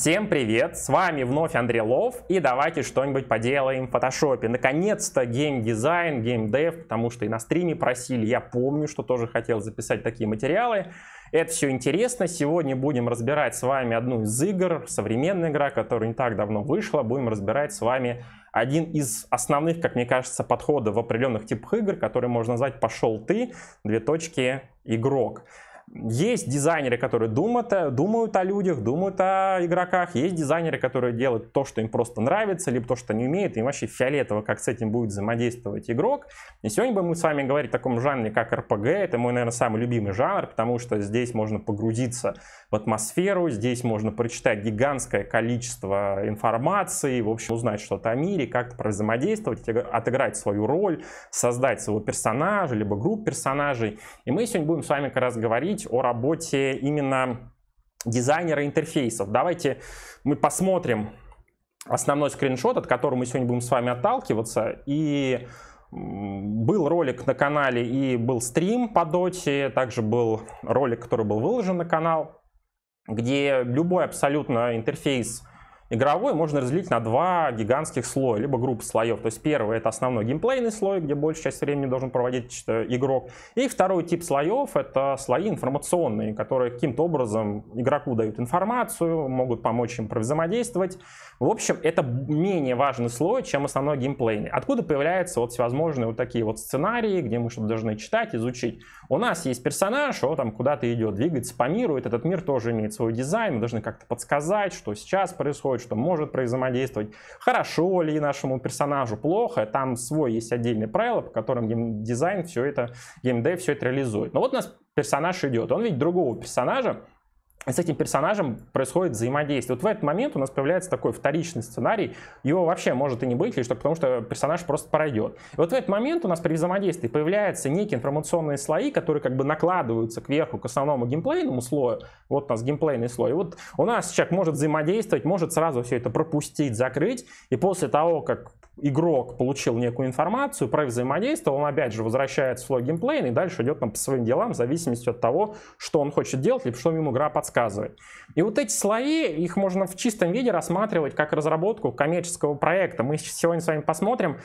Всем привет, с вами вновь Андрей Лов, и давайте что-нибудь поделаем в фотошопе. Наконец-то геймдизайн, геймдев, потому что и на стриме просили, я помню, что тоже хотел записать такие материалы. Это все интересно, сегодня будем разбирать с вами одну из игр, современная игра, которая не так давно вышла, будем разбирать с вами один из основных, как мне кажется, подходов в определенных типах игр, который можно назвать «пошел ты», две точки, игрок. Есть дизайнеры, которые думают, думают о людях, думают о игроках. Есть дизайнеры, которые делают то, что им просто нравится, либо то, что они умеют. Им вообще фиолетово, как с этим будет взаимодействовать игрок. И сегодня бы мы с вами говорить о таком жанре, как RPG. Это мой, наверное, самый любимый жанр, потому что здесь можно погрузиться в атмосферу. Здесь можно прочитать гигантское количество информации, в общем, узнать что-то о мире, как-то взаимодействовать, отыграть свою роль, создать своего персонажа, либо групп персонажей. И мы сегодня будем с вами как раз говорить о работе именно дизайнера интерфейсов. Давайте мы посмотрим основной скриншот, от которого мы сегодня будем с вами отталкиваться. И был ролик на канале и был стрим по доте, также был ролик, который был выложен на канал где любой абсолютно интерфейс игровой можно разделить на два гигантских слоя, либо группы слоев. То есть первый — это основной геймплейный слой, где большую часть времени должен проводить э, игрок. И второй тип слоев — это слои информационные, которые каким-то образом игроку дают информацию, могут помочь им взаимодействовать. В общем, это менее важный слой, чем основной геймплейный. Откуда появляются вот всевозможные вот такие вот сценарии, где мы что-то должны читать, изучить. У нас есть персонаж, он там куда-то идет, двигается по миру, этот мир тоже имеет свой дизайн, мы должны как-то подсказать, что сейчас происходит, реагировать, что может взаимодействовать. Хорошо ли нашему персонажу, плохо. Там свой есть отдельные правила, по которым геймдизайн все это, геймдев все это реализует. Но вот у нас персонаж идет. Он видит другого персонажа, с этим персонажем происходит взаимодействие. Вот в этот момент у нас появляется такой вторичный сценарий, его вообще может и не быть, лишь только потому что персонаж просто пройдет. И вот в этот момент у нас при взаимодействии появляются некие информационные слои, которые как бы накладываются кверху к основному геймплейному слою. Вот у нас геймплейный слой. И вот у нас человек может взаимодействовать, может сразу все это пропустить, закрыть, и после того, как игрок получил некую информацию, про взаимодействие, он опять же возвращается в слой геймплейный и дальше идет там по своим делам в зависимости от того, что он хочет делать, либо что ему игра подсказывает подсказывает. И вот эти слои, их можно в чистом виде рассматривать как разработку коммерческого проекта. Мы сегодня с вами посмотрим,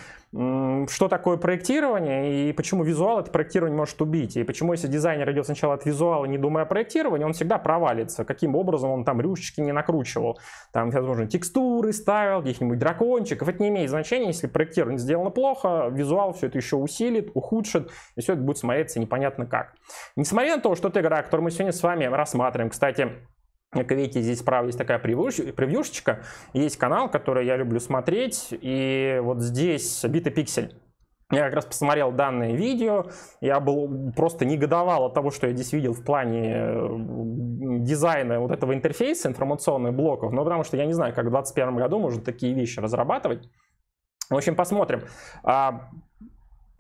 что такое проектирование и почему визуал это проектирование может убить. И почему, если дизайнер идет сначала от визуала, не думая о проектировании, он всегда провалится. Каким образом он там рюшечки не накручивал. Там, возможно, текстуры ставил, каких-нибудь дракончиков. Это не имеет значения, если проектирование сделано плохо, визуал все это еще усилит, ухудшит, и все это будет смотреться непонятно как. Несмотря на то, что эта игра, которую мы сегодня с вами рассматриваем, кстати, кстати, как видите, здесь справа есть такая превьюшечка. Есть канал, который я люблю смотреть. И вот здесь битый пиксель. Я как раз посмотрел данное видео, я был просто негодовал от того, что я здесь видел в плане э, дизайна вот этого интерфейса информационных блоков, но ну, потому что я не знаю, как в 2021 году можно такие вещи разрабатывать. В общем, посмотрим. А,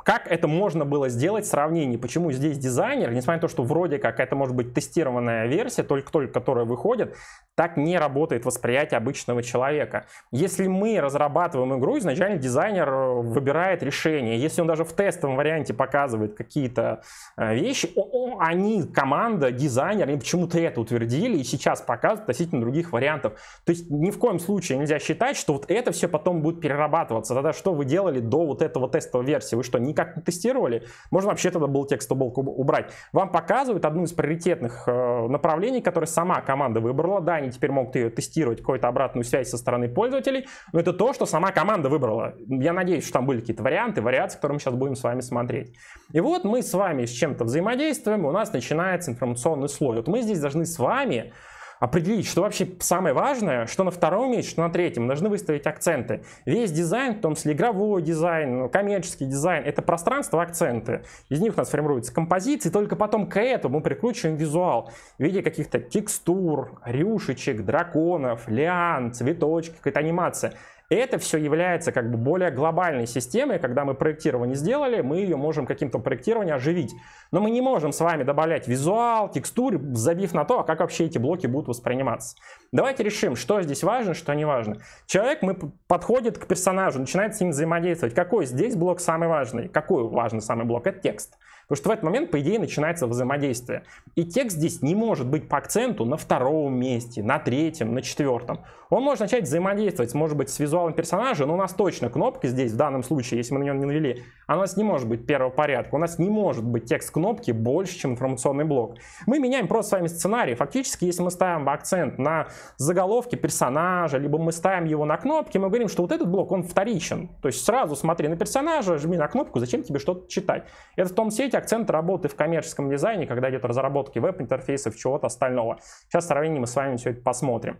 как это можно было сделать сравнение? Почему здесь дизайнер, несмотря на то, что вроде как это может быть тестированная версия, только-только которая выходит, так не работает восприятие обычного человека. Если мы разрабатываем игру, изначально дизайнер э, выбирает решение. Если он даже в тестовом варианте показывает какие-то э, вещи, они, команда, дизайнер, они почему-то это утвердили и сейчас показывают относительно других вариантов. То есть ни в коем случае нельзя считать, что вот это все потом будет перерабатываться. Тогда что вы делали до вот этого тестовой версии? Вы что, не никак не тестировали, можно вообще тогда был текст облаку убрать. Вам показывают одну из приоритетных э, направлений, которые сама команда выбрала. Да, они теперь могут ее тестировать, какую-то обратную связь со стороны пользователей, но это то, что сама команда выбрала. Я надеюсь, что там были какие-то варианты, вариации, которые мы сейчас будем с вами смотреть. И вот мы с вами с чем-то взаимодействуем, у нас начинается информационный слой. Вот мы здесь должны с вами определить, что вообще самое важное, что на втором месте, что на третьем. Должны выставить акценты. Весь дизайн, в том числе игровой дизайн, ну, коммерческий дизайн, это пространство акценты. Из них у нас формируются композиции, только потом к этому мы прикручиваем визуал в виде каких-то текстур, рюшечек, драконов, лиан, цветочки, какая-то анимация. Это все является как бы более глобальной системой, когда мы проектирование сделали, мы ее можем каким-то проектированием оживить. Но мы не можем с вами добавлять визуал, текстуры, забив на то, а как вообще эти блоки будут восприниматься. Давайте решим, что здесь важно, что не важно. Человек мы подходит к персонажу, начинает с ним взаимодействовать. Какой здесь блок самый важный? Какой важный самый блок? Это текст. Потому что в этот момент, по идее, начинается взаимодействие. И текст здесь не может быть по акценту на втором месте, на третьем, на четвертом он может начать взаимодействовать, может быть, с визуалом персонажа, но у нас точно кнопки здесь, в данном случае, если мы на нее не навели, а у нас не может быть первого порядка, у нас не может быть текст кнопки больше, чем информационный блок. Мы меняем просто с вами сценарий. Фактически, если мы ставим акцент на заголовке персонажа, либо мы ставим его на кнопки, мы говорим, что вот этот блок, он вторичен. То есть сразу смотри на персонажа, жми на кнопку, зачем тебе что-то читать. Это в том сети акцент работы в коммерческом дизайне, когда идет разработки веб-интерфейсов, чего-то остального. Сейчас в мы с вами все это посмотрим.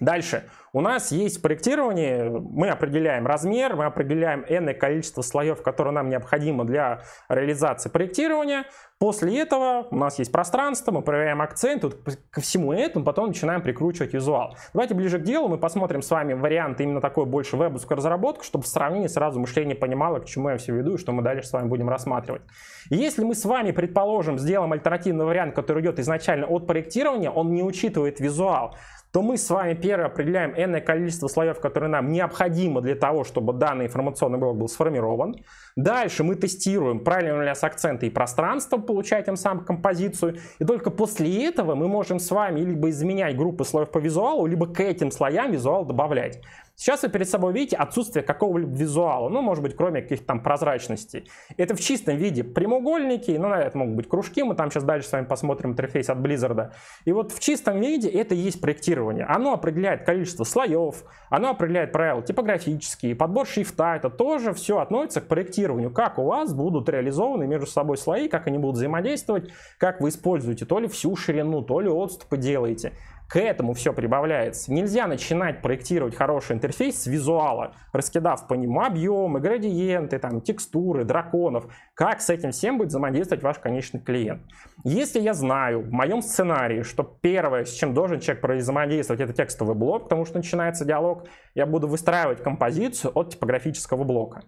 Дальше. У нас есть проектирование. мы определяем размер, мы определяем n количество слоев, которые нам необходимо для реализации проектирования. После этого у нас есть пространство, мы проверяем акцент, вот ко всему этому потом начинаем прикручивать визуал. Давайте ближе к делу мы посмотрим с вами вариант именно такой больше вебовской разработки, чтобы в сравнении сразу мышление понимало, к чему я все веду и что мы дальше с вами будем рассматривать. Если мы с вами, предположим, сделаем альтернативный вариант, который идет изначально от проектирования, он не учитывает визуал то мы с вами первое определяем n количество слоев, которые нам необходимо для того, чтобы данный информационный блок был сформирован. Дальше мы тестируем, правильно ли у нас акценты и пространство, получая тем самым композицию. И только после этого мы можем с вами либо изменять группы слоев по визуалу, либо к этим слоям визуал добавлять. Сейчас вы перед собой видите отсутствие какого-либо визуала, ну, может быть, кроме каких-то там прозрачностей. Это в чистом виде прямоугольники, ну, это могут быть кружки, мы там сейчас дальше с вами посмотрим интерфейс от Blizzard. И вот в чистом виде это и есть проектирование. Оно определяет количество слоев, оно определяет правила типографические, подбор шрифта, это тоже все относится к проектированию, как у вас будут реализованы между собой слои, как они будут взаимодействовать, как вы используете то ли всю ширину, то ли отступы делаете. К этому все прибавляется. Нельзя начинать проектировать хороший интерфейс с визуала, раскидав по нему объемы, градиенты, там, текстуры, драконов. Как с этим всем будет взаимодействовать ваш конечный клиент? Если я знаю в моем сценарии, что первое, с чем должен человек взаимодействовать, это текстовый блок, потому что начинается диалог, я буду выстраивать композицию от типографического блока.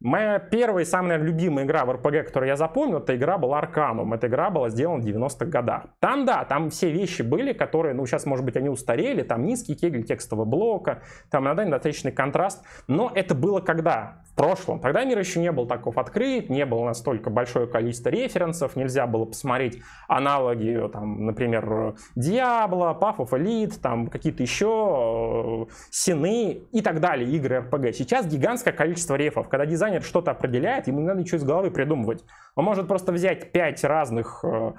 Моя первая и самая наверное, любимая игра в RPG, которую я запомнил, эта игра была Арканум. Эта игра была сделана в 90-х годах. Там, да, там все вещи были, которые, ну, сейчас, может быть, они устарели, там низкий кегель текстового блока, там иногда недостаточный контраст, но это было когда? В прошлом. Тогда мир еще не был таков открыт, не было настолько большое количество референсов, нельзя было посмотреть аналоги, там, например, Diablo, Path of Elite, там, какие-то еще э, Сины и так далее, игры RPG. Сейчас гигантское количество рефов, когда дизайн дизайнер что-то определяет, ему не надо ничего из головы придумывать. Он может просто взять 5 разных э,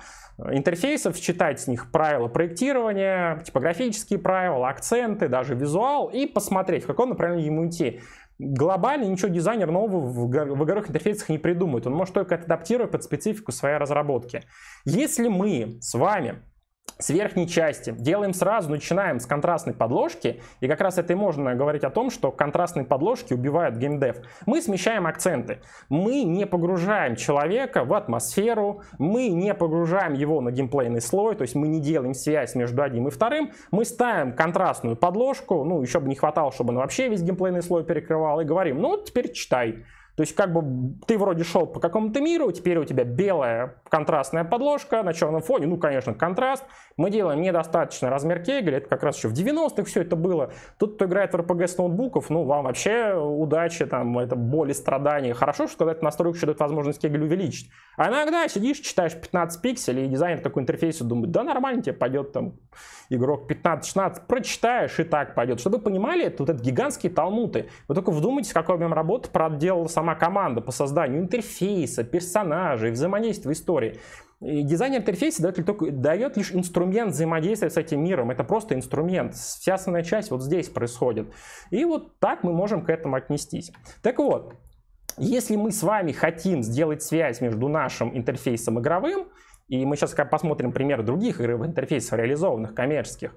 интерфейсов, считать с них правила проектирования, типографические правила, акценты, даже визуал, и посмотреть, в каком направлении ему идти глобально ничего дизайнер нового в, в игровых интерфейсах не придумает. Он может только адаптировать под специфику своей разработки. Если мы с вами с верхней части. Делаем сразу, начинаем с контрастной подложки. И как раз это и можно говорить о том, что контрастные подложки убивают геймдев. Мы смещаем акценты. Мы не погружаем человека в атмосферу. Мы не погружаем его на геймплейный слой. То есть мы не делаем связь между одним и вторым. Мы ставим контрастную подложку. Ну, еще бы не хватало, чтобы она вообще весь геймплейный слой перекрывал И говорим, ну, теперь читай. То есть как бы ты вроде шел по какому-то миру, теперь у тебя белая контрастная подложка на черном фоне, ну, конечно, контраст. Мы делаем недостаточно размер кегеля, это как раз еще в 90-х все это было. Тут, кто играет в RPG с ноутбуков, ну, вам вообще удачи, там, это боли, страдания. Хорошо, что когда ты настройка еще дает возможность кегель увеличить. А иногда сидишь, читаешь 15 пикселей, и дизайнер такой интерфейс думает, да нормально тебе пойдет там игрок 15-16, прочитаешь и так пойдет. Чтобы вы понимали, это вот этот гигантский талмуты. Вы только вдумайтесь, какой объем работы проделал сам сама команда по созданию интерфейса, персонажей, взаимодействия истории. И дизайн интерфейса дает, только, дает лишь инструмент взаимодействия с этим миром. Это просто инструмент. Вся основная часть вот здесь происходит. И вот так мы можем к этому отнестись. Так вот, если мы с вами хотим сделать связь между нашим интерфейсом игровым, и мы сейчас посмотрим примеры других игровых интерфейсов, реализованных коммерческих,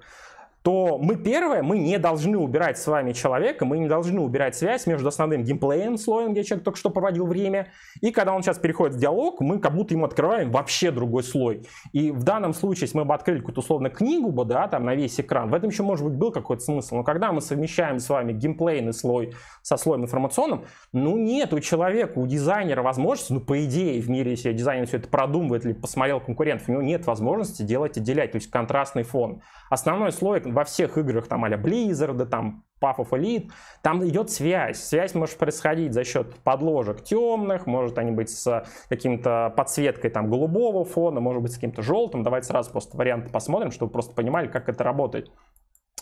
то мы первое, мы не должны убирать с вами человека, мы не должны убирать связь между основным геймплеем, слоем, где человек только что проводил время, и когда он сейчас переходит в диалог, мы как будто ему открываем вообще другой слой. И в данном случае, если мы бы открыли какую-то условно книгу бы, да, там на весь экран, в этом еще, может быть, был какой-то смысл, но когда мы совмещаем с вами геймплейный слой со слоем информационным, ну нет у человека, у дизайнера возможности, ну по идее в мире, если дизайнер все это продумывает или посмотрел конкурентов, у него нет возможности делать отделять, то есть контрастный фон. Основной слой во всех играх, там, а-ля Blizzard, там, Puff of Elite, там идет связь. Связь может происходить за счет подложек темных, может они быть с каким-то подсветкой там голубого фона, может быть с каким-то желтым. Давайте сразу просто варианты посмотрим, чтобы просто понимали, как это работает.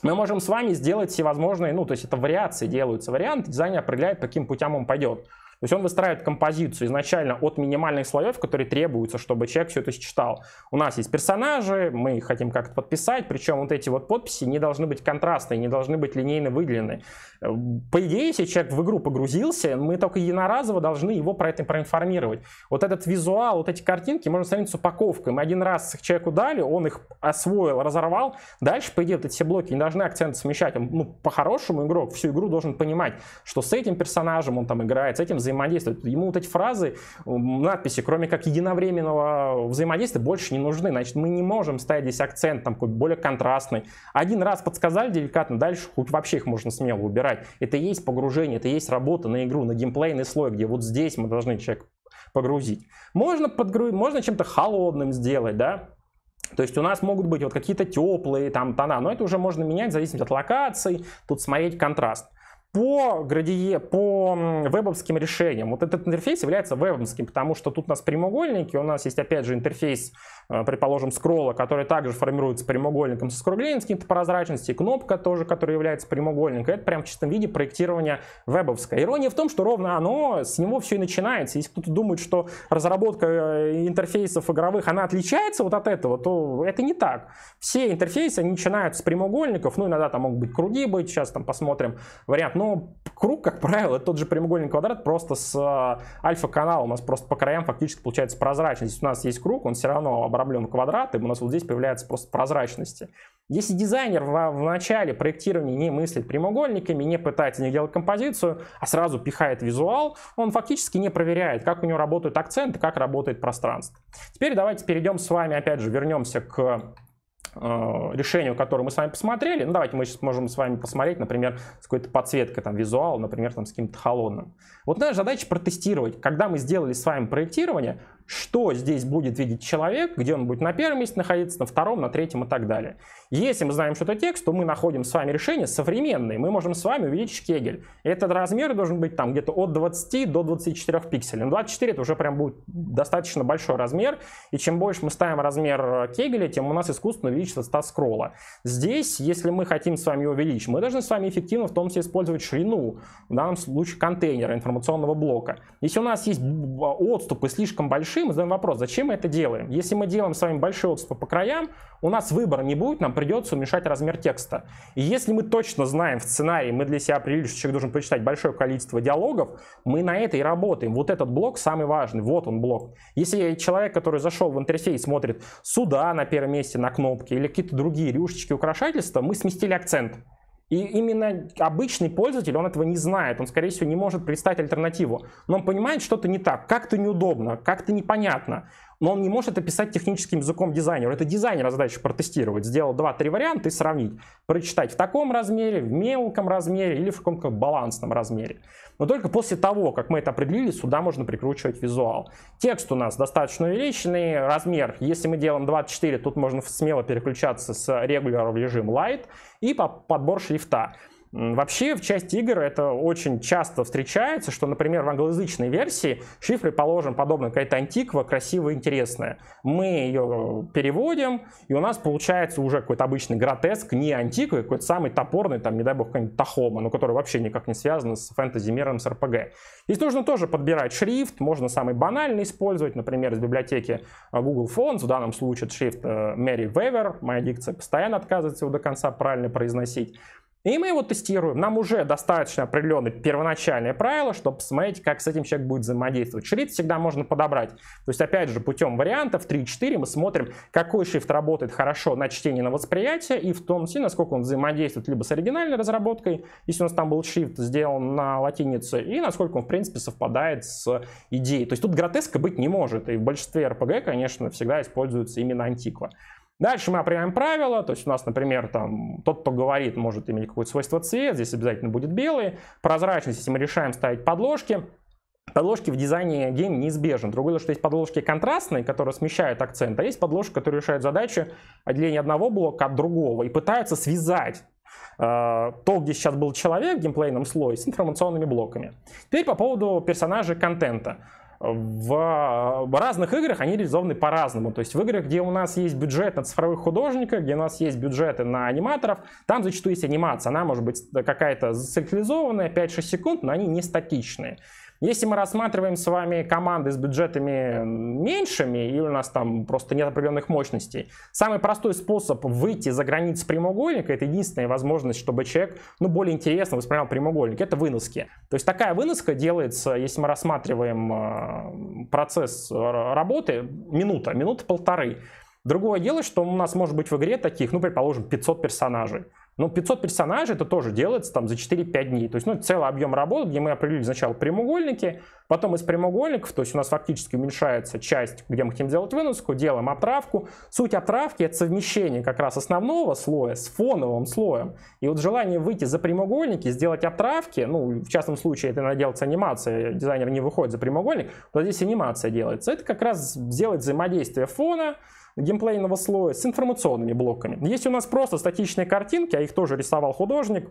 Мы можем с вами сделать всевозможные, ну, то есть это вариации делаются, вариант дизайнер определяет, по каким путям он пойдет. То есть он выстраивает композицию изначально от минимальных слоев, которые требуются, чтобы человек все это считал. У нас есть персонажи, мы их хотим как-то подписать, причем вот эти вот подписи не должны быть контрастные, не должны быть линейно выделены. По идее, если человек в игру погрузился, мы только единоразово должны его про это проинформировать. Вот этот визуал, вот эти картинки можно сравнить с упаковкой. Мы один раз их человеку дали, он их освоил, разорвал. Дальше, по идее, вот эти все блоки не должны акцент смещать. Он, ну, по-хорошему игрок всю игру должен понимать, что с этим персонажем он там играет, с этим взаимодействует взаимодействовать. Ему вот эти фразы, надписи, кроме как единовременного взаимодействия, больше не нужны. Значит, мы не можем ставить здесь акцент там, какой более контрастный. Один раз подсказали деликатно, дальше вообще их можно смело убирать. Это и есть погружение, это и есть работа на игру, на геймплейный слой, где вот здесь мы должны человек погрузить. Можно, подгру... можно чем-то холодным сделать, да, то есть у нас могут быть вот какие-то теплые там тона, но это уже можно менять в зависимости от локаций, тут смотреть контраст по, градие, по вебовским решениям. Вот этот интерфейс является вебовским, потому что тут у нас прямоугольники, у нас есть опять же интерфейс, э, предположим, скролла, который также формируется прямоугольником со скруглением с каким-то прозрачностью, кнопка тоже, которая является прямоугольником. Это прям в чистом виде проектирование вебовское. Ирония в том, что ровно оно, с него все и начинается. Если кто-то думает, что разработка э, интерфейсов игровых, она отличается вот от этого, то это не так. Все интерфейсы, они начинают с прямоугольников, ну иногда там могут быть круги быть, сейчас там посмотрим вариант, но круг, как правило, это тот же прямоугольный квадрат, просто с а, альфа-каналом. У нас просто по краям фактически получается прозрачность. у нас есть круг, он все равно обрамлен квадратом, у нас вот здесь появляется просто прозрачности. Если дизайнер в, в начале проектирования не мыслит прямоугольниками, не пытается не делать композицию, а сразу пихает визуал, он фактически не проверяет, как у него работают акценты, как работает пространство. Теперь давайте перейдем с вами, опять же, вернемся к Э, решению, которое мы с вами посмотрели, ну давайте мы сейчас можем с вами посмотреть, например, с какой-то подсветкой, там, визуал, например, там, с каким-то холодным. Вот наша задача протестировать, когда мы сделали с вами проектирование, что здесь будет видеть человек, где он будет на первом месте находиться, на втором, на третьем и так далее. Если мы знаем, что это текст, то мы находим с вами решение современное, мы можем с вами увеличить шкегель. Этот размер должен быть там где-то от 20 до 24 пикселей. Но ну, 24 это уже прям будет достаточно большой размер, и чем больше мы ставим размер кегеля, тем у нас искусственно увеличится стат скролла. Здесь, если мы хотим с вами увеличить, мы должны с вами эффективно в том числе использовать ширину, в данном случае контейнера информационного блока. Если у нас есть отступы слишком большие, большие, мы задаем вопрос, зачем мы это делаем? Если мы делаем с вами большое отступ по краям, у нас выбора не будет, нам придется уменьшать размер текста. И если мы точно знаем в сценарии, мы для себя определили, что человек должен прочитать большое количество диалогов, мы на это и работаем. Вот этот блок самый важный, вот он блок. Если человек, который зашел в интерфейс, смотрит сюда на первом месте, на кнопки или какие-то другие рюшечки украшательства, мы сместили акцент. И именно обычный пользователь, он этого не знает, он, скорее всего, не может представить альтернативу. Но он понимает, что-то не так, как-то неудобно, как-то непонятно. Но он не может описать техническим языком дизайнера. Это дизайнера задача протестировать. Сделал 2-3 варианта и сравнить. Прочитать в таком размере, в мелком размере или в каком-то балансном размере. Но только после того, как мы это определили, сюда можно прикручивать визуал. Текст у нас достаточно увеличенный, размер, если мы делаем 24, тут можно смело переключаться с регуляра в режим Light и по подбор шрифта. Вообще в части игр это очень часто встречается, что, например, в англоязычной версии шифры, положим, подобно какая-то антиква, красивая, интересная. Мы ее э, переводим, и у нас получается уже какой-то обычный гротеск, не антиквы, а какой-то самый топорный, там, не дай бог, какой-нибудь Тахома, но который вообще никак не связан с фэнтези-миром, с РПГ. Здесь нужно тоже подбирать шрифт, можно самый банальный использовать, например, из библиотеки э, Google Fonts, в данном случае это шрифт э, Mary Weaver, моя дикция постоянно отказывается его до конца правильно произносить. И мы его тестируем. Нам уже достаточно определенное первоначальные правила, чтобы посмотреть, как с этим человек будет взаимодействовать. Шрифт всегда можно подобрать. То есть, опять же, путем вариантов 3-4 мы смотрим, какой шрифт работает хорошо на чтение, на восприятие, и в том числе, насколько он взаимодействует либо с оригинальной разработкой, если у нас там был шрифт сделан на латинице, и насколько он, в принципе, совпадает с идеей. То есть тут гротеска быть не может, и в большинстве RPG, конечно, всегда используется именно антиква. Дальше мы определяем правила, то есть у нас, например, там тот, кто говорит, может иметь какое-то свойство цвет, здесь обязательно будет белый. Прозрачность, если мы решаем ставить подложки, Подложки в дизайне гейм неизбежны. Другое дело, что есть подложки контрастные, которые смещают акцент, а есть подложки, которые решают задачу отделения одного блока от другого и пытаются связать э, то, где сейчас был человек в геймплейном слое, с информационными блоками. Теперь по поводу персонажей контента в э, разных играх они реализованы по-разному. То есть в играх, где у нас есть бюджет на цифровых художников, где у нас есть бюджеты на аниматоров, там зачастую есть анимация. Она может быть какая-то зациклизованная, 5-6 секунд, но они не статичные. Если мы рассматриваем с вами команды с бюджетами меньшими, и у нас там просто нет определенных мощностей, самый простой способ выйти за границы прямоугольника, это единственная возможность, чтобы человек, ну, более интересно воспринимал прямоугольник, это выноски. То есть такая выноска делается, если мы рассматриваем э, процесс работы, минута, минута-полторы. Другое дело, что у нас может быть в игре таких, ну, предположим, 500 персонажей. Но ну, 500 персонажей это тоже делается там за 4-5 дней. То есть, ну, целый объем работы, где мы определили сначала прямоугольники, потом из прямоугольников, то есть у нас фактически уменьшается часть, где мы хотим делать выноску, делаем отравку. Суть отравки — это совмещение как раз основного слоя с фоновым слоем. И вот желание выйти за прямоугольники, сделать отравки, ну, в частном случае это надо делать анимация, дизайнер не выходит за прямоугольник, то здесь анимация делается. Это как раз сделать взаимодействие фона, геймплейного слоя с информационными блоками. Есть у нас просто статичные картинки, а их тоже рисовал художник,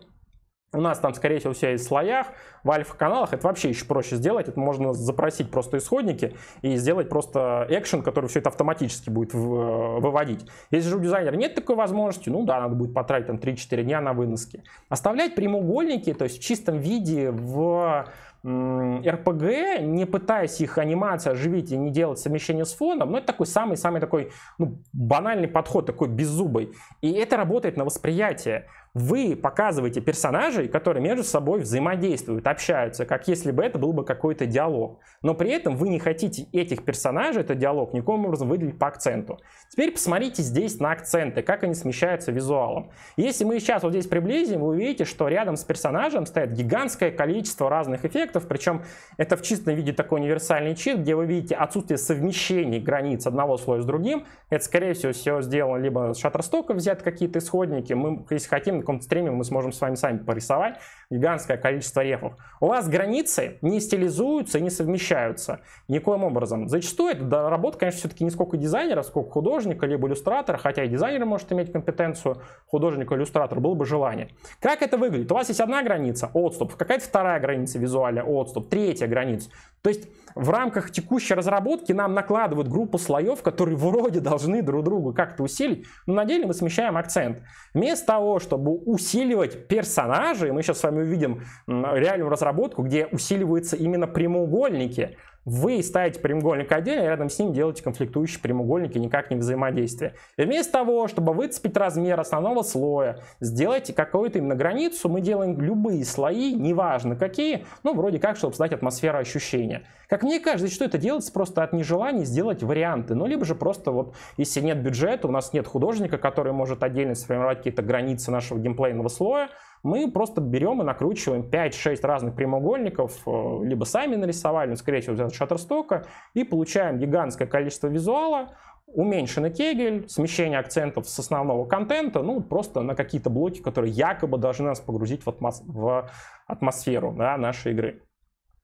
у нас там, скорее всего, все есть в слоях, в альфа-каналах. Это вообще еще проще сделать. Это можно запросить просто исходники и сделать просто экшен, который все это автоматически будет э, выводить. Если же у дизайнера нет такой возможности, ну да, надо будет потратить там 3-4 дня на выноски. Оставлять прямоугольники, то есть в чистом виде, в РПГ, не пытаясь их анимация оживить и не делать совмещение с фоном, но ну, это такой самый-самый такой ну, банальный подход, такой беззубый. И это работает на восприятие. Вы показываете персонажей, которые между собой взаимодействуют, общаются, как если бы это был бы какой-то диалог. Но при этом вы не хотите этих персонажей, этот диалог, никаким образом выделить по акценту. Теперь посмотрите здесь на акценты, как они смещаются визуалом. Если мы сейчас вот здесь приблизим, вы увидите, что рядом с персонажем стоит гигантское количество разных эффектов, причем это в чистом виде такой универсальный чит, где вы видите отсутствие совмещений границ одного слоя с другим. Это, скорее всего, все сделано либо с шаттерстока взят какие-то исходники, мы, если хотим, каком-то стриме мы сможем с вами сами порисовать гигантское количество рефов. У вас границы не стилизуются и не совмещаются никоим образом. Зачастую это работа, конечно, все-таки не сколько дизайнера, сколько художника, либо иллюстратора, хотя и дизайнер может иметь компетенцию, художника, иллюстратора, было бы желание. Как это выглядит? У вас есть одна граница, отступ, какая-то вторая граница визуальная, отступ, третья граница. То есть в рамках текущей разработки нам накладывают группу слоев, которые вроде должны друг друга как-то усилить, но на деле мы смещаем акцент. Вместо того, чтобы усиливать персонажей, мы сейчас с вами увидим реальную разработку, где усиливаются именно прямоугольники – вы ставите прямоугольник отдельно, а и а рядом с ним делаете конфликтующие прямоугольники, никак не взаимодействие. И вместо того, чтобы выцепить размер основного слоя, сделайте какую-то именно границу. Мы делаем любые слои, неважно какие, ну, вроде как, чтобы создать атмосферу ощущения. Как мне кажется, что это делается просто от нежелания сделать варианты. Ну, либо же просто вот, если нет бюджета, у нас нет художника, который может отдельно сформировать какие-то границы нашего геймплейного слоя, мы просто берем и накручиваем 5-6 разных прямоугольников, э, либо сами нарисовали, но, ну, скорее всего, взял шаттерстока, и получаем гигантское количество визуала, уменьшенный кегель, смещение акцентов с основного контента, ну, просто на какие-то блоки, которые якобы должны нас погрузить в, атмос в атмосферу да, нашей игры.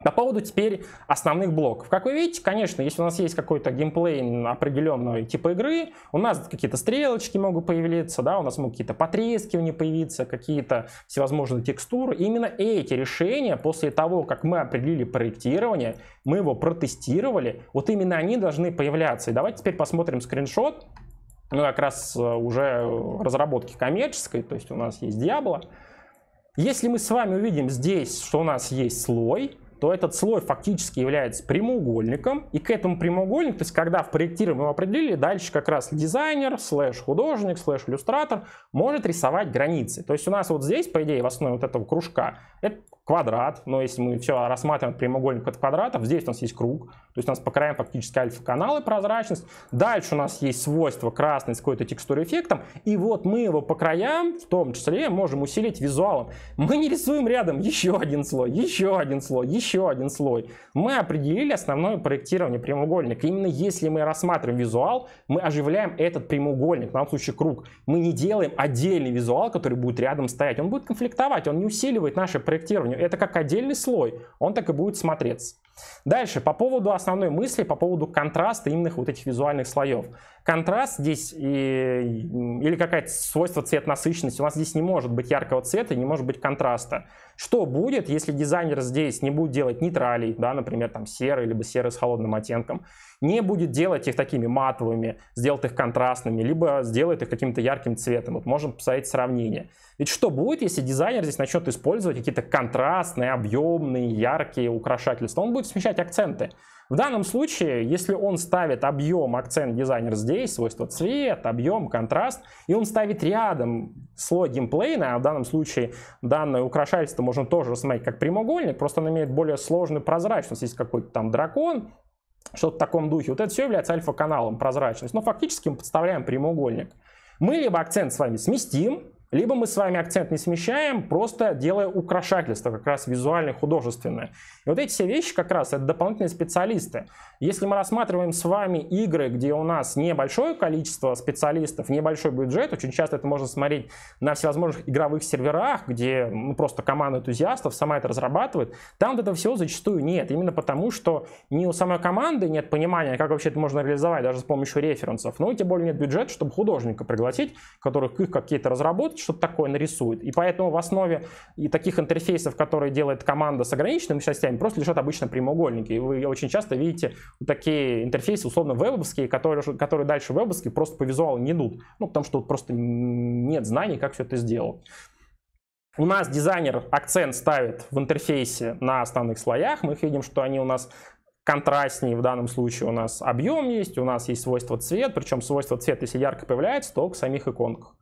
По поводу теперь основных блоков. Как вы видите, конечно, если у нас есть какой-то геймплей определенного типа игры, у нас какие-то стрелочки могут появиться, да, у нас могут какие-то потрескивания появиться, какие-то всевозможные текстуры. И именно эти решения, после того, как мы определили проектирование, мы его протестировали, вот именно они должны появляться. И давайте теперь посмотрим скриншот, ну, как раз э, уже разработки коммерческой, то есть у нас есть Diablo. Если мы с вами увидим здесь, что у нас есть слой, то этот слой фактически является прямоугольником. И к этому прямоугольнику, то есть когда в проектировании его определили, дальше как раз дизайнер, слэш художник, слэш иллюстратор может рисовать границы. То есть у нас вот здесь, по идее, в основе вот этого кружка, это квадрат, но если мы все рассматриваем прямоугольник от квадратов, здесь у нас есть круг, то есть у нас по краям фактически альфа-каналы, прозрачность. Дальше у нас есть свойство красный с какой-то текстурой эффектом, и вот мы его по краям, в том числе, можем усилить визуалом. Мы не рисуем рядом еще один слой, еще один слой, еще еще один слой. Мы определили основное проектирование прямоугольника. Именно если мы рассматриваем визуал, мы оживляем этот прямоугольник, в данном случае круг. Мы не делаем отдельный визуал, который будет рядом стоять. Он будет конфликтовать, он не усиливает наше проектирование. Это как отдельный слой, он так и будет смотреться. Дальше, по поводу основной мысли, по поводу контраста именно вот этих визуальных слоев контраст здесь и, или какое-то свойство цвет насыщенности. У нас здесь не может быть яркого цвета, не может быть контраста. Что будет, если дизайнер здесь не будет делать нейтралей, да, например, там серый, либо серый с холодным оттенком, не будет делать их такими матовыми, сделать их контрастными, либо сделает их каким-то ярким цветом. Вот можем посмотреть сравнение. Ведь что будет, если дизайнер здесь начнет использовать какие-то контрастные, объемные, яркие украшательства? Он будет смещать акценты. В данном случае, если он ставит объем, акцент дизайнер здесь, свойство цвет, объем, контраст, и он ставит рядом слой геймплейна, а в данном случае данное украшательство можно тоже рассмотреть как прямоугольник, просто он имеет более сложную прозрачность. Есть какой-то там дракон, что-то в таком духе. Вот это все является альфа-каналом, прозрачность. Но фактически мы подставляем прямоугольник. Мы либо акцент с вами сместим, либо мы с вами акцент не смещаем, просто делая украшательство, как раз визуально художественное. И вот эти все вещи как раз это дополнительные специалисты. Если мы рассматриваем с вами игры, где у нас небольшое количество специалистов, небольшой бюджет, очень часто это можно смотреть на всевозможных игровых серверах, где ну, просто команда энтузиастов сама это разрабатывает, там вот этого всего зачастую нет. Именно потому, что ни у самой команды нет понимания, как вообще это можно реализовать даже с помощью референсов, но ну, и тем более нет бюджета, чтобы художника пригласить, который их какие-то разработки, что-то такое нарисует. И поэтому в основе и таких интерфейсов, которые делает команда с ограниченными частями, просто лежат обычно прямоугольники. И вы очень часто видите такие интерфейсы, условно, вебовские, которые, которые дальше вебовские просто по визуалу не идут. Ну, потому что просто нет знаний, как все это сделать. У нас дизайнер акцент ставит в интерфейсе на основных слоях. Мы видим, что они у нас контрастнее в данном случае у нас объем есть, у нас есть свойство цвет, причем свойство цвет, если ярко появляется, то в самих иконках.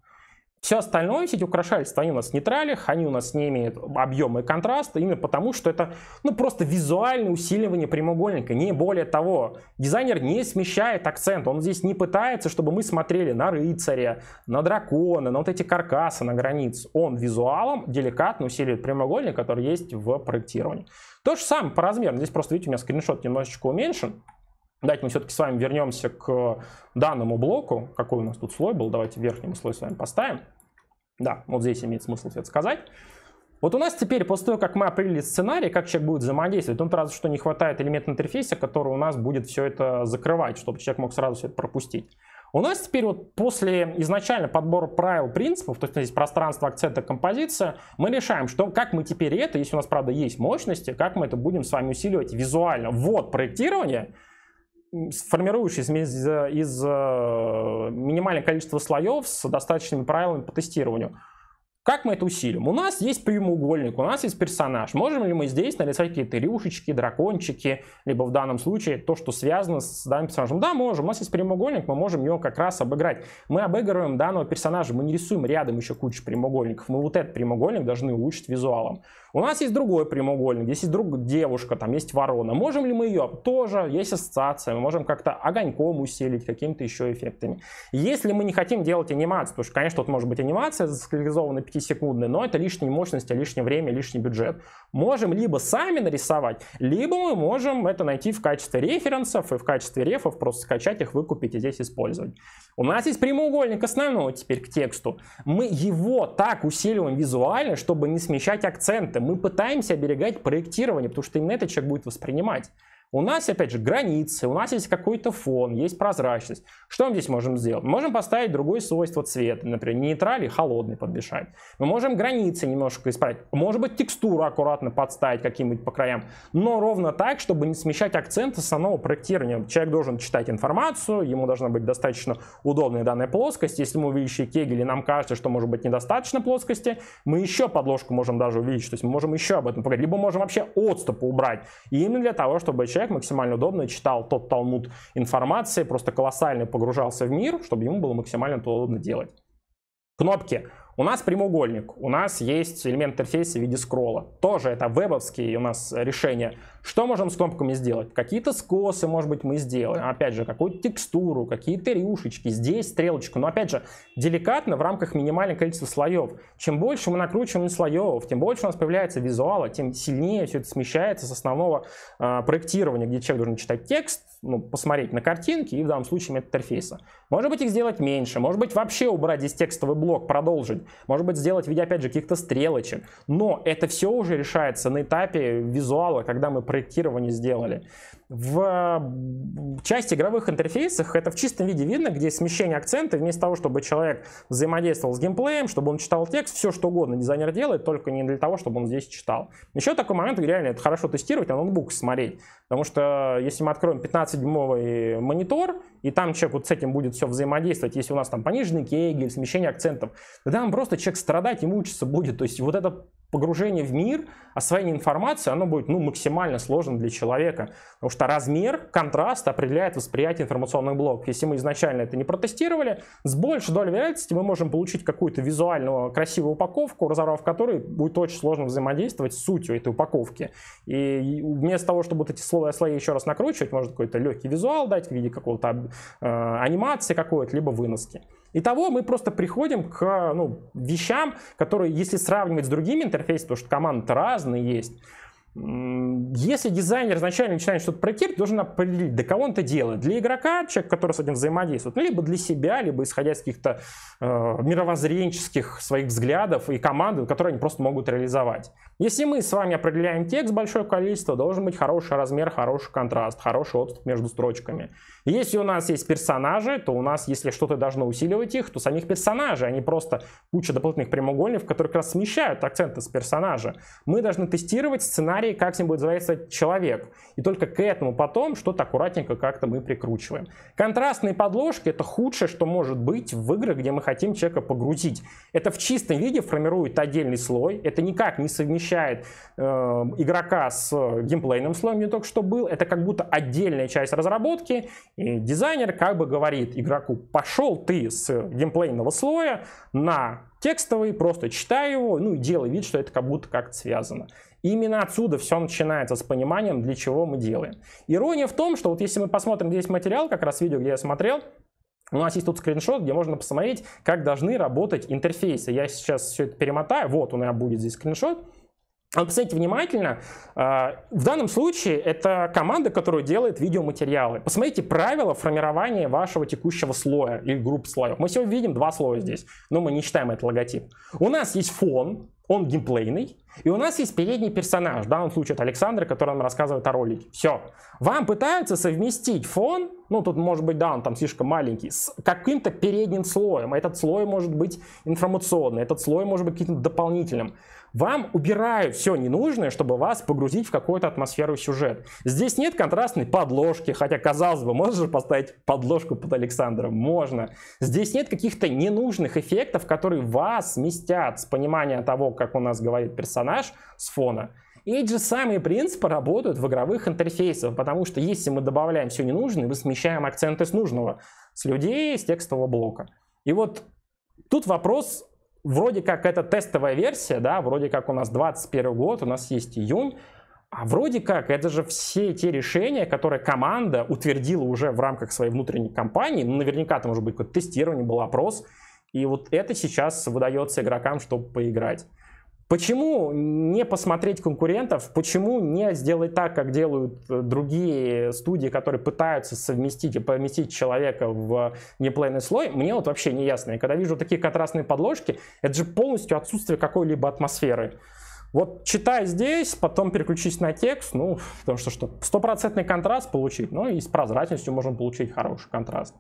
Все остальное, эти украшательства, они у нас в нейтралях, они у нас не имеют объема и контраста, именно потому, что это ну, просто визуальное усиливание прямоугольника, не более того. Дизайнер не смещает акцент, он здесь не пытается, чтобы мы смотрели на рыцаря, на дракона, на вот эти каркасы, на границ. Он визуалом деликатно усиливает прямоугольник, который есть в проектировании. То же самое по размеру, здесь просто, видите, у меня скриншот немножечко уменьшен, Давайте мы все-таки с вами вернемся к данному блоку. Какой у нас тут слой был? Давайте верхний слой с вами поставим. Да, вот здесь имеет смысл это сказать. Вот у нас теперь, после того, как мы определили сценарий, как человек будет взаимодействовать, тут сразу, что не хватает элемента интерфейса, который у нас будет все это закрывать, чтобы человек мог сразу все это пропустить. У нас теперь вот после изначально подбора правил, принципов, то есть здесь пространство, акцента, композиция, мы решаем, что как мы теперь это, если у нас, правда, есть мощности, как мы это будем с вами усиливать визуально. Вот проектирование, сформирующаяся из, из э, минимального количества слоев с достаточными правилами по тестированию. Как мы это усилим? У нас есть прямоугольник, у нас есть персонаж. Можем ли мы здесь нарисовать какие-то рюшечки, дракончики, либо в данном случае то, что связано с данным персонажем? Да, можем. У нас есть прямоугольник, мы можем его как раз обыграть. Мы обыгрываем данного персонажа, мы не рисуем рядом еще кучу прямоугольников. Мы вот этот прямоугольник должны улучшить визуалом. У нас есть другой прямоугольник, здесь есть друг, девушка, там есть ворона. Можем ли мы ее? Тоже есть ассоциация, мы можем как-то огоньком усилить, какими-то еще эффектами. Если мы не хотим делать анимацию, потому что, конечно, тут может быть анимация заскализована 5-секундная, но это лишняя мощность, лишнее время, лишний бюджет. Можем либо сами нарисовать, либо мы можем это найти в качестве референсов и в качестве рефов просто скачать их, выкупить и здесь использовать. У нас есть прямоугольник основного теперь к тексту. Мы его так усиливаем визуально, чтобы не смещать акценты мы пытаемся оберегать проектирование, потому что именно этот человек будет воспринимать. У нас, опять же, границы, у нас есть какой-то фон, есть прозрачность. Что мы здесь можем сделать? можем поставить другое свойство цвета, например, нейтраль холодный подмешать. Мы можем границы немножко исправить. Может быть, текстуру аккуратно подставить каким-нибудь по краям, но ровно так, чтобы не смещать акценты с самого проектирования. Человек должен читать информацию, ему должна быть достаточно удобная данная плоскость. Если мы увеличили кегель, и нам кажется, что может быть недостаточно плоскости, мы еще подложку можем даже увеличить. То есть мы можем еще об этом поговорить. Либо можем вообще отступ убрать. И именно для того, чтобы человек человек максимально удобно читал тот талмуд информации, просто колоссально погружался в мир, чтобы ему было максимально удобно делать. Кнопки. У нас прямоугольник, у нас есть элемент интерфейса в виде скролла. Тоже это вебовские у нас решения. Что можем с кнопками сделать? Какие-то скосы, может быть, мы сделаем. Опять же, какую-то текстуру, какие-то рюшечки, здесь стрелочку. Но опять же, деликатно в рамках минимального количества слоев. Чем больше мы накручиваем слоев, тем больше у нас появляется визуала, тем сильнее все это смещается с основного э, проектирования, где человек должен читать текст, ну, посмотреть на картинки и в данном случае интерфейса. Может быть, их сделать меньше, может быть, вообще убрать здесь текстовый блок, продолжить, может быть, сделать в виде, опять же, каких-то стрелочек. Но это все уже решается на этапе визуала, когда мы проектировании сделали. В части игровых интерфейсов это в чистом виде видно, где смещение акцента, вместо того, чтобы человек взаимодействовал с геймплеем, чтобы он читал текст, все что угодно дизайнер делает, только не для того, чтобы он здесь читал. Еще такой момент, реально, это хорошо тестировать, а ноутбук смотреть. Потому что э, если мы откроем 15-дюймовый монитор, и там человек вот с этим будет все взаимодействовать, если у нас там пониженный кегель, смещение акцентов, тогда он просто человек страдать и мучиться будет. То есть вот это погружение в мир, освоение информации, оно будет ну, максимально сложным для человека. Потому что размер, контраст определяет восприятие информационных блоков. Если мы изначально это не протестировали, с большей долей вероятности мы можем получить какую-то визуальную красивую упаковку, разорвав которой будет очень сложно взаимодействовать с сутью этой упаковки. И вместо того, чтобы вот эти слои слои еще раз накручивать, может какой-то легкий визуал дать в виде какого-то э, анимации какой-то, либо выноски. Итого мы просто приходим к ну, вещам, которые, если сравнивать с другими интерфейсами, потому что команды разные есть, если дизайнер изначально начинает что-то проектировать, должен определить, для кого он это делает. Для игрока, человек, который с этим взаимодействует, ну, либо для себя, либо исходя из каких-то э, мировоззренческих своих взглядов и команды, которые они просто могут реализовать. Если мы с вами определяем текст большое количество, должен быть хороший размер, хороший контраст, хороший отступ между строчками. Если у нас есть персонажи, то у нас, если что-то должно усиливать их, то самих персонажей, они а просто куча дополнительных прямоугольников, которые как раз смещают акценты с персонажа. Мы должны тестировать сценарий сценарий, как с ним будет взаимодействовать человек. И только к этому потом что-то аккуратненько как-то мы прикручиваем. Контрастные подложки — это худшее, что может быть в играх, где мы хотим человека погрузить. Это в чистом виде формирует отдельный слой, это никак не совмещает э, игрока с геймплейным слоем, не только что был, это как будто отдельная часть разработки, и дизайнер как бы говорит игроку, пошел ты с геймплейного слоя на текстовый, просто читай его, ну и делай вид, что это как будто как-то связано именно отсюда все начинается с пониманием, для чего мы делаем. Ирония в том, что вот если мы посмотрим здесь материал, как раз видео, где я смотрел, у нас есть тут скриншот, где можно посмотреть, как должны работать интерфейсы. Я сейчас все это перемотаю. Вот у меня будет здесь скриншот. А посмотрите внимательно. А, в данном случае это команда, которая делает видеоматериалы. Посмотрите правила формирования вашего текущего слоя или группы слоев. Мы сегодня видим два слоя здесь, но мы не считаем это логотип. У нас есть фон, он геймплейный. И у нас есть передний персонаж, в данном случае это Александр, который нам рассказывает о ролике. Все. Вам пытаются совместить фон, ну тут может быть, да, он там слишком маленький, с каким-то передним слоем. Этот слой может быть информационный, этот слой может быть каким-то дополнительным. Вам убирают все ненужное, чтобы вас погрузить в какую-то атмосферу сюжет. Здесь нет контрастной подложки, хотя, казалось бы, можно же поставить подложку под Александром, Можно. Здесь нет каких-то ненужных эффектов, которые вас сместят с понимания того, как у нас говорит персонаж персонаж с фона. И эти же самые принципы работают в игровых интерфейсах, потому что если мы добавляем все ненужное, мы смещаем акценты с нужного, с людей, с текстового блока. И вот тут вопрос, вроде как это тестовая версия, да, вроде как у нас 21 год, у нас есть июнь, а вроде как это же все те решения, которые команда утвердила уже в рамках своей внутренней кампании, ну, наверняка там может быть какое-то тестирование, был опрос, и вот это сейчас выдается игрокам, чтобы поиграть. Почему не посмотреть конкурентов? Почему не сделать так, как делают э, другие студии, которые пытаются совместить и поместить человека в неплейный слой? Мне вот вообще не ясно. И когда вижу такие контрастные подложки, это же полностью отсутствие какой-либо атмосферы. Вот читай здесь, потом переключись на текст, ну, потому что что, стопроцентный контраст получить, ну и с прозрачностью можем получить хороший контраст.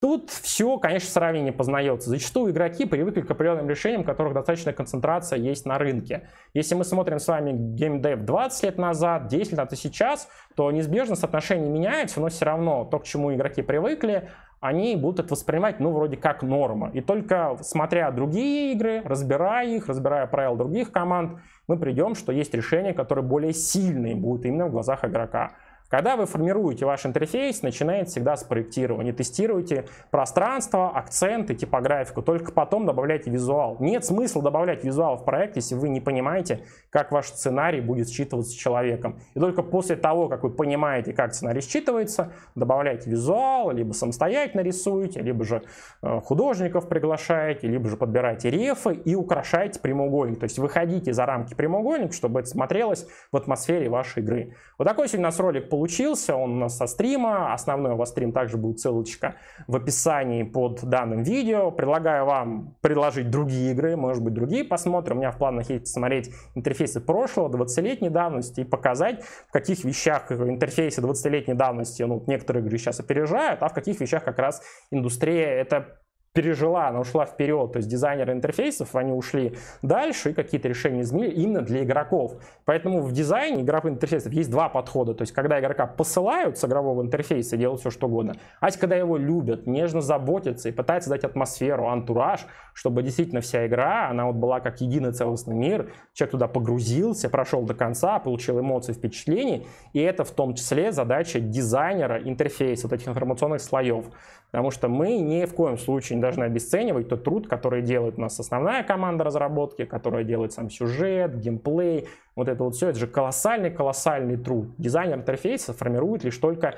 Тут все, конечно, сравнение познается. Зачастую игроки привыкли к определенным решениям, которых достаточная концентрация есть на рынке. Если мы смотрим с вами геймдев 20 лет назад, 10 лет назад и сейчас, то неизбежно соотношение меняется, но все равно то, к чему игроки привыкли, они будут это воспринимать, ну, вроде как норма. И только смотря другие игры, разбирая их, разбирая правила других команд, мы придем, что есть решения, которые более сильные будут именно в глазах игрока. Когда вы формируете ваш интерфейс, начинайте всегда с проектирования. Тестируйте пространство, акценты, типографику. Только потом добавляйте визуал. Нет смысла добавлять визуал в проект, если вы не понимаете, как ваш сценарий будет считываться человеком. И только после того, как вы понимаете, как сценарий считывается, добавляйте визуал, либо самостоятельно рисуете, либо же э, художников приглашаете, либо же подбираете рефы и украшаете прямоугольник. То есть выходите за рамки прямоугольника, чтобы это смотрелось в атмосфере вашей игры. Вот такой сегодня у нас ролик получился получился, он у нас со стрима, основной у вас стрим также будет ссылочка в описании под данным видео. Предлагаю вам предложить другие игры, может быть другие посмотрим. У меня в планах есть посмотреть интерфейсы прошлого, 20-летней давности и показать, в каких вещах интерфейсы 20-летней давности, ну некоторые игры сейчас опережают, а в каких вещах как раз индустрия это пережила, она ушла вперед, то есть дизайнеры интерфейсов, они ушли дальше и какие-то решения изменили именно для игроков. Поэтому в дизайне игровых интерфейсов есть два подхода, то есть когда игрока посылают с игрового интерфейса и делают все что угодно, а когда его любят, нежно заботятся и пытаются дать атмосферу, антураж, чтобы действительно вся игра, она вот была как единый целостный мир, человек туда погрузился, прошел до конца, получил эмоции, впечатления, и это в том числе задача дизайнера интерфейса, вот этих информационных слоев. Потому что мы ни в коем случае не должны обесценивать тот труд, который делает у нас основная команда разработки, которая делает сам сюжет, геймплей, вот это вот все. Это же колоссальный-колоссальный труд. Дизайнер интерфейса формирует лишь только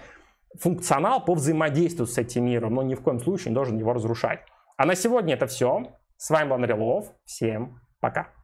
функционал по взаимодействию с этим миром, но ни в коем случае не должен его разрушать. А на сегодня это все. С вами был Андрей Лов. Всем пока.